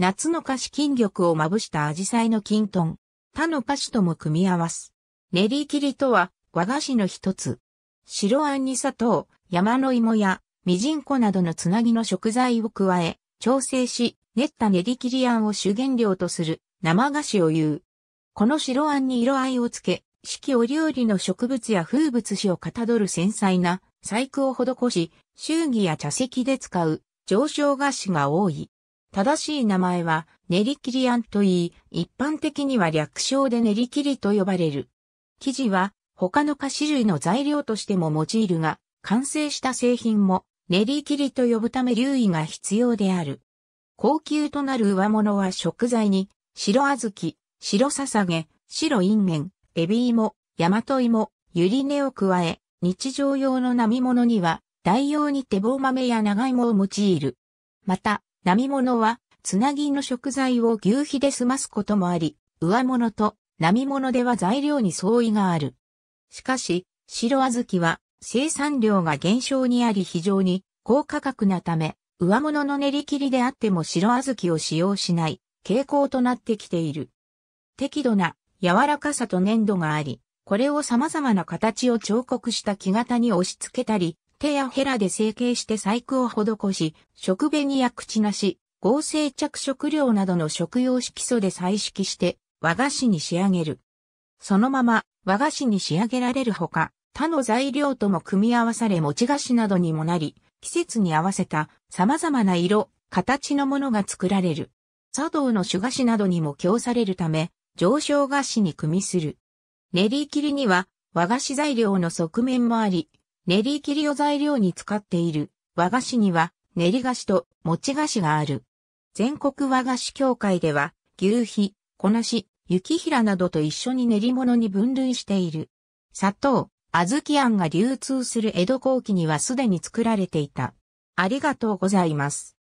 夏の菓子金玉をまぶしたアジサイの金豚、他の菓子とも組み合わす。練り切りとは和菓子の一つ。白あんに砂糖、山の芋や、みじんこなどのつなぎの食材を加え、調整し、練った練り切りあんを主原料とする生菓子を言う。この白あんに色合いをつけ、四季折々の植物や風物詩をかたどる繊細な細工を施し、祝儀や茶席で使う上昇菓子が多い。正しい名前は、練り切り案といい、一般的には略称で練り切りと呼ばれる。生地は、他の菓子類の材料としても用いるが、完成した製品も、練り切りと呼ぶため留意が必要である。高級となる上物は食材に、白小豆、白ささげ、白インゲン、エビ芋、大和芋、ゆり根を加え、日常用の並物には、代用に手棒豆や長芋を用いる。また、並物は、つなぎの食材を牛皮で済ますこともあり、上物と並物では材料に相違がある。しかし、白小豆は生産量が減少にあり非常に高価格なため、上物の練り切りであっても白小豆を使用しない傾向となってきている。適度な柔らかさと粘度があり、これを様々な形を彫刻した木型に押し付けたり、手やヘラで成形して細工を施し、食紅や口なし、合成着色料などの食用色素で彩色して和菓子に仕上げる。そのまま和菓子に仕上げられるほか、他の材料とも組み合わされ餅菓子などにもなり、季節に合わせた様々な色、形のものが作られる。茶道の種菓子などにも供されるため、上昇菓子に組みする。練り切りには和菓子材料の側面もあり、練り切りを材料に使っている和菓子には練り菓子と餅菓子がある。全国和菓子協会では牛皮、こなし、雪平などと一緒に練り物に分類している。砂糖、小豆あんが流通する江戸後期にはすでに作られていた。ありがとうございます。